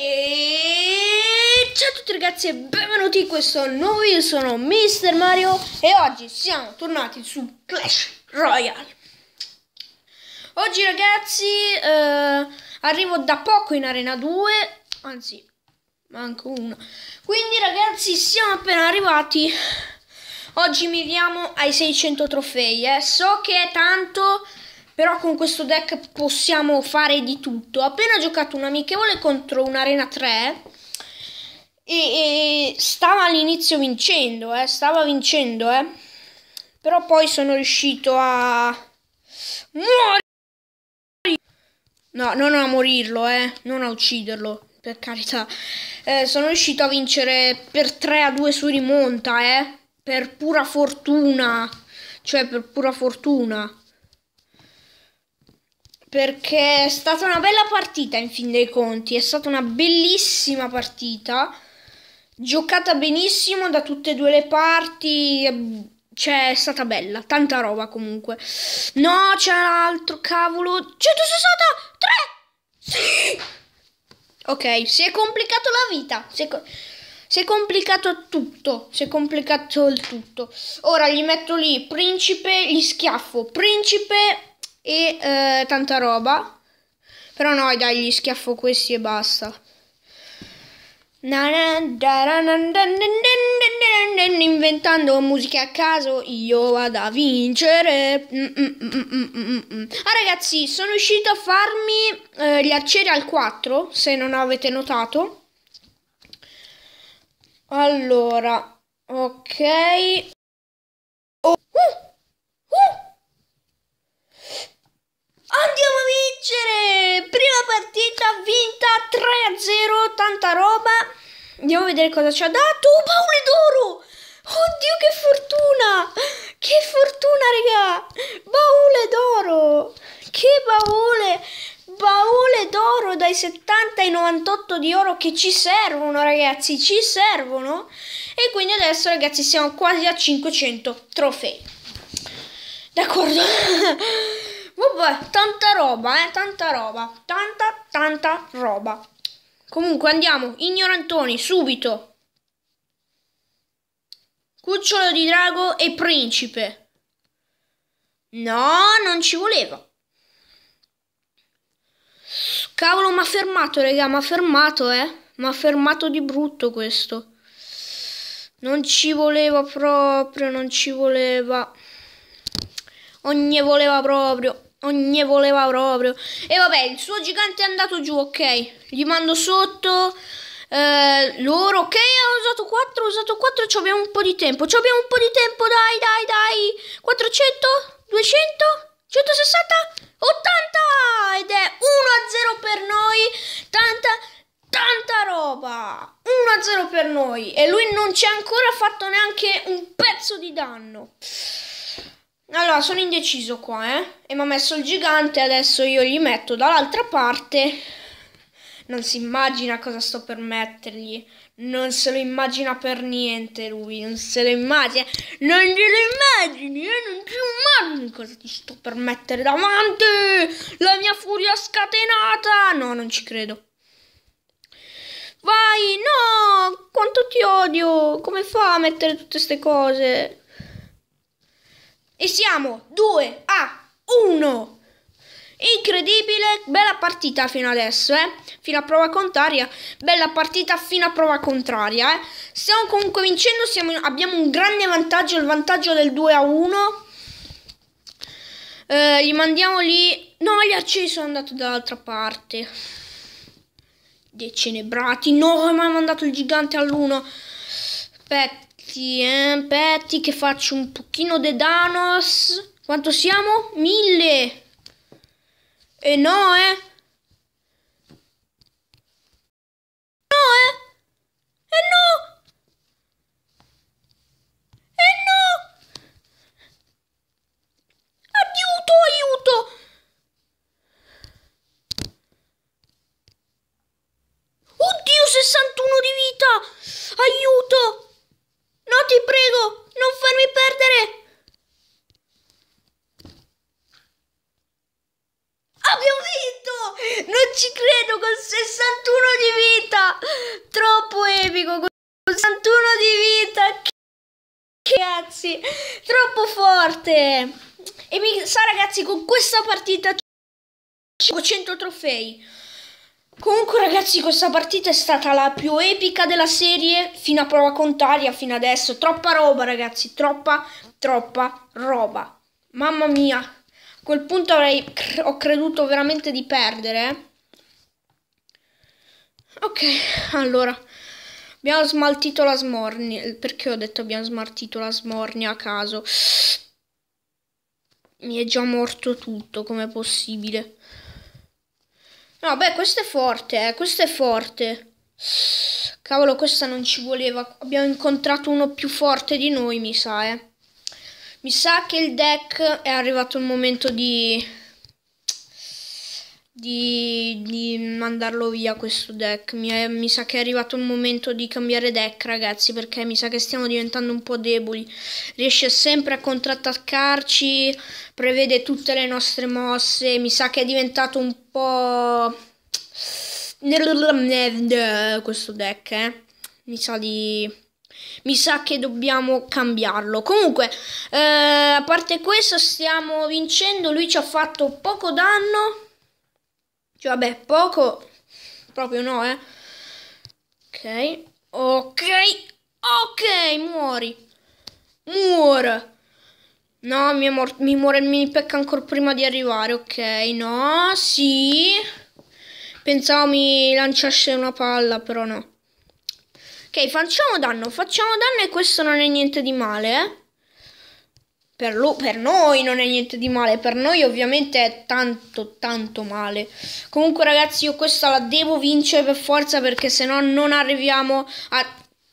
E ciao a tutti ragazzi e benvenuti in questo nuovo video, sono Mr. Mario e oggi siamo tornati su Clash Royale Oggi ragazzi eh, arrivo da poco in Arena 2, anzi manco una Quindi ragazzi siamo appena arrivati, oggi miriamo ai 600 trofei eh. So che è tanto però con questo deck possiamo fare di tutto. Ho appena giocato un amichevole contro un'arena 3 e, e stava all'inizio vincendo, eh, stava vincendo, eh. Però poi sono riuscito a morire. No, non a morirlo, eh, non a ucciderlo per carità. Eh, sono riuscito a vincere per 3 a 2 su rimonta, eh? Per pura fortuna. Cioè, per pura fortuna perché è stata una bella partita in fin dei conti, è stata una bellissima partita, giocata benissimo da tutte e due le parti, cioè è stata bella, tanta roba comunque. No, c'è un altro cavolo, 163! Sì! Ok, si è complicato la vita, si è, co si è complicato tutto, si è complicato il tutto. Ora gli metto lì principe, gli schiaffo, principe e eh, tanta roba. Però no, dai, gli schiaffo questi e basta. Inventando musiche a caso, io vado a vincere. Mm, mm, mm, ah, ragazzi, sono riuscito a farmi eh, gli aceri al 4. Se non avete notato, allora ok. Oh. Uh, uh. tanta roba. Andiamo a vedere cosa ci ha dato. Oh, paule d'oro! Oddio, che fortuna! Che fortuna, raga! Baule d'oro! Che baule! Baule d'oro dai 70 ai 98 di oro che ci servono, ragazzi! Ci servono! E quindi adesso, ragazzi, siamo quasi a 500 trofei. D'accordo? Vabbè, tanta roba, eh, tanta roba, tanta, tanta roba. Comunque andiamo, ignorantoni, subito. Cucciolo di drago e principe. No, non ci voleva. Cavolo, mi ha fermato, raga, ha fermato, eh. Mi ha fermato di brutto questo. Non ci voleva proprio, non ci voleva. Ogni voleva proprio non ne voleva proprio. E vabbè, il suo gigante è andato giù, ok. Gli mando sotto. Eh, loro, ok, ho usato 4, ho usato 4, ci abbiamo un po' di tempo. Ci abbiamo un po' di tempo, dai, dai, dai. 400, 200, 160, 80. Ed è 1-0 per noi. Tanta, tanta roba. 1-0 per noi. E lui non ci ha ancora fatto neanche un pezzo di danno. Allora, sono indeciso qua, eh. E mi ha messo il gigante, adesso io gli metto dall'altra parte. Non si immagina cosa sto per mettergli. Non se lo immagina per niente lui, non se lo immagina. Non glielo immagini, eh? non ti immagini cosa ti sto per mettere davanti. La mia furia scatenata. No, non ci credo. Vai, no! Quanto ti odio! Come fa a mettere tutte queste cose? E siamo 2 a 1. Incredibile, bella partita fino adesso, eh? Fino a prova contraria, bella partita fino a prova contraria, eh? Stiamo comunque vincendo, siamo, abbiamo un grande vantaggio, il vantaggio del 2 a 1. Eh, gli mandiamo lì... No, gli accesi sono andato dall'altra parte. Decenebrati, no, mi ha mandato il gigante all'1. Aspetta. Sì, eh, che faccio un pochino de Danos. Quanto siamo? Mille! E no, eh! No, eh! E no! parte e mi sa ragazzi con questa partita 500 trofei comunque ragazzi questa partita è stata la più epica della serie fino a prova contraria fino adesso troppa roba ragazzi troppa troppa roba mamma mia a quel punto avrei, ho creduto veramente di perdere ok allora abbiamo smaltito la smornia perché ho detto abbiamo smaltito la smornia a caso mi è già morto tutto, com'è possibile? No, beh, questo è forte, eh, questo è forte. Cavolo, questa non ci voleva. Abbiamo incontrato uno più forte di noi, mi sa, eh. Mi sa che il deck è arrivato il momento di di, di, mandarlo via questo deck. Mi, è, mi, sa che è arrivato il momento di cambiare deck, ragazzi, perché mi sa che stiamo diventando un po' deboli. Riesce sempre a contrattaccarci, prevede tutte le nostre mosse. Mi sa che è diventato un po'... questo deck, eh. Mi sa di... Mi sa che dobbiamo cambiarlo. Comunque, eh, a parte questo, stiamo vincendo. Lui ci ha fatto poco danno. Cioè, vabbè, poco. Proprio no, eh. Ok. Ok. Ok, muori. Muore. No, mi, mi muore, mi pecca ancora prima di arrivare. Ok, no, sì. Pensavo mi lanciasse una palla, però no. Ok, facciamo danno, facciamo danno e questo non è niente di male, eh per, lo, per, noi non è niente di male, per noi ovviamente è tanto tanto male. Comunque ragazzi io questa la devo vincere per forza perché se no non arriviamo a...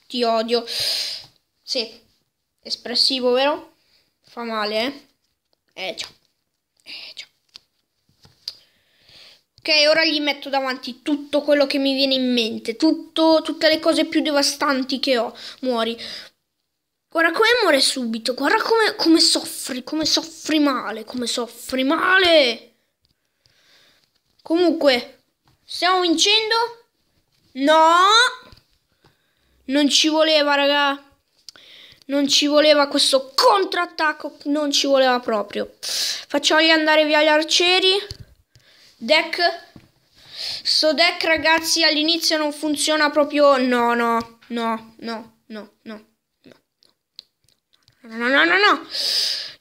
Ti odio. Sì, espressivo vero? Fa male eh? Eh ciao. Eh ciao. Ok, ora gli metto davanti tutto quello che mi viene in mente, tutto, tutte le cose più devastanti che ho. Muori. Guarda come muore subito, guarda come, come soffri, come soffri male, come soffri male. Comunque, stiamo vincendo? No! Non ci voleva, raga. Non ci voleva questo contrattacco, non ci voleva proprio. Facciamogli andare via gli arcieri. Deck. Sto deck, ragazzi, all'inizio non funziona proprio. No, no, no, no, no, no. No, no, no, no, no.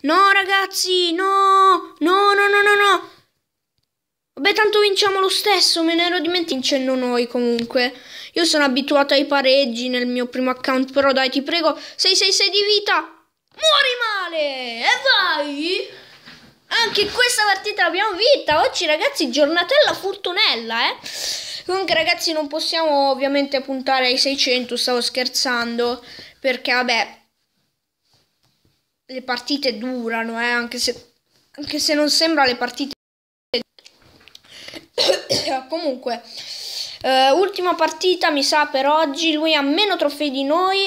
No, ragazzi, no. No, no, no, no, no. Vabbè, tanto vinciamo lo stesso, me ne ero dimenticato noi comunque. Io sono abituato ai pareggi nel mio primo account, però dai, ti prego, 666 di vita. Muori male! E vai! Anche questa partita l'abbiamo vinta. Oggi, ragazzi, giornatella furtunella, eh. Comunque, ragazzi, non possiamo ovviamente puntare ai 600, stavo scherzando, perché vabbè, le partite durano, eh, anche, se, anche se non sembra le partite... Comunque, eh, ultima partita mi sa per oggi, lui ha meno trofei di noi.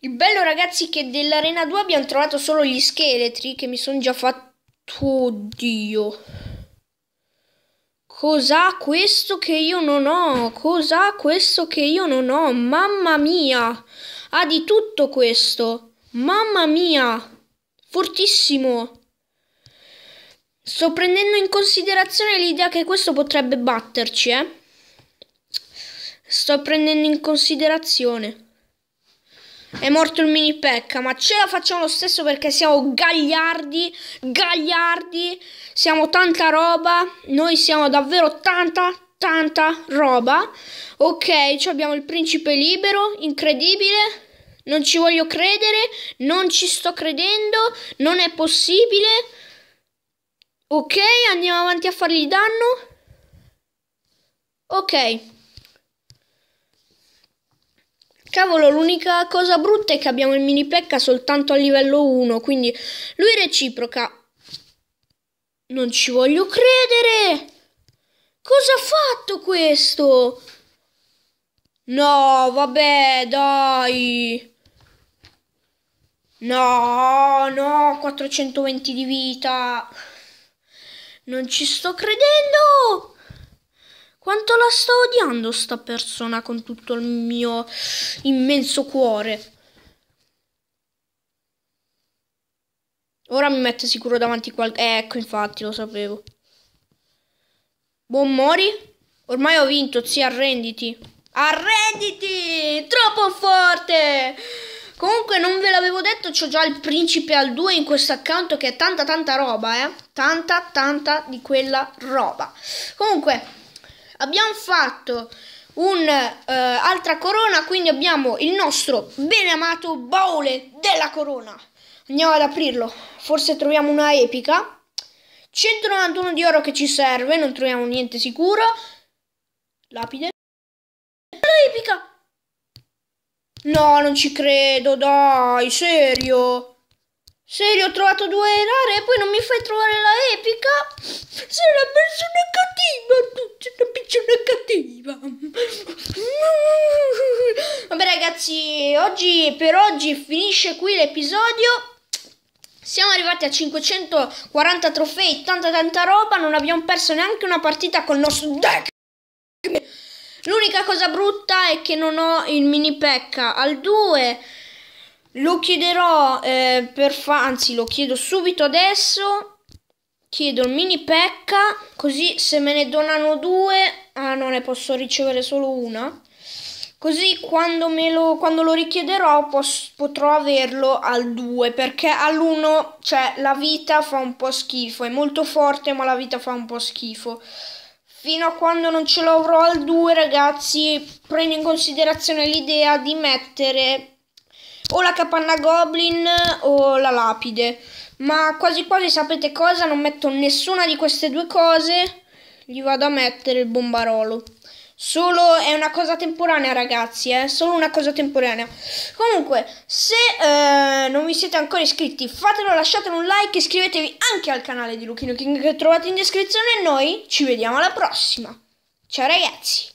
Il bello ragazzi che dell'Arena 2 abbiamo trovato solo gli scheletri che mi sono già fatto... Oddio. Cos'ha questo che io non ho? Cos'ha questo che io non ho? Mamma mia! Ha di tutto questo. Mamma mia! Fortissimo! Sto prendendo in considerazione l'idea che questo potrebbe batterci, eh? Sto prendendo in considerazione. È morto il mini pecca, ma ce la facciamo lo stesso perché siamo gagliardi, gagliardi, siamo tanta roba, noi siamo davvero tanta, tanta roba. Ok, abbiamo il principe libero, incredibile. Non ci voglio credere, non ci sto credendo, non è possibile. Ok, andiamo avanti a fargli danno. Ok. Cavolo, l'unica cosa brutta è che abbiamo il mini pecca soltanto a livello 1, quindi lui reciproca. Non ci voglio credere! Cosa ha fatto questo? No, vabbè, dai! No, no, 420 di vita. Non ci sto credendo. Quanto la sto odiando sta persona con tutto il mio immenso cuore. Ora mi mette sicuro davanti qualche... Eh, ecco, infatti, lo sapevo. Buon mori? Ormai ho vinto, zia, arrenditi. Arrenditi! Troppo forte! Comunque non ve l'avevo detto c'ho già il principe al 2 in questo account che è tanta tanta roba, eh. Tanta tanta di quella roba. Comunque, abbiamo fatto un'altra eh, uh, corona, quindi abbiamo il nostro ben amato baule della corona. Andiamo ad aprirlo, forse troviamo una epica. 191 di oro che ci serve, non troviamo niente sicuro. Lapide. La epica! No, non ci credo, dai, serio. Serio, ho trovato due rare e poi non mi fai trovare la epica? Sei una persona cattiva, tu sei una persona cattiva. Vabbè ragazzi, oggi per oggi finisce qui l'episodio. Siamo arrivati a 540 trofei, tanta tanta roba, non abbiamo perso neanche una partita col nostro deck. L'unica cosa brutta è che non ho il mini pecca. Al 2 lo chiederò eh, per fa... anzi lo chiedo subito adesso. Chiedo il mini pecca, così se me ne donano due... Ah no, ne posso ricevere solo una. Così quando, lo, quando lo, richiederò potrò averlo al 2 perché all'1 cioè, la vita fa un po' schifo, è molto forte ma la vita fa un po' schifo fino a quando non ce l'avrò al 2 ragazzi prendo in considerazione l'idea di mettere o la capanna goblin o la lapide ma quasi quasi sapete cosa non metto nessuna di queste due cose gli vado a mettere il bombarolo Solo è una cosa temporanea, ragazzi, è eh? solo una cosa temporanea. Comunque, se eh, non vi siete ancora iscritti, fatelo, lasciatelo un like e iscrivetevi anche al canale di Luchino King che trovate in descrizione e noi ci vediamo alla prossima. Ciao ragazzi!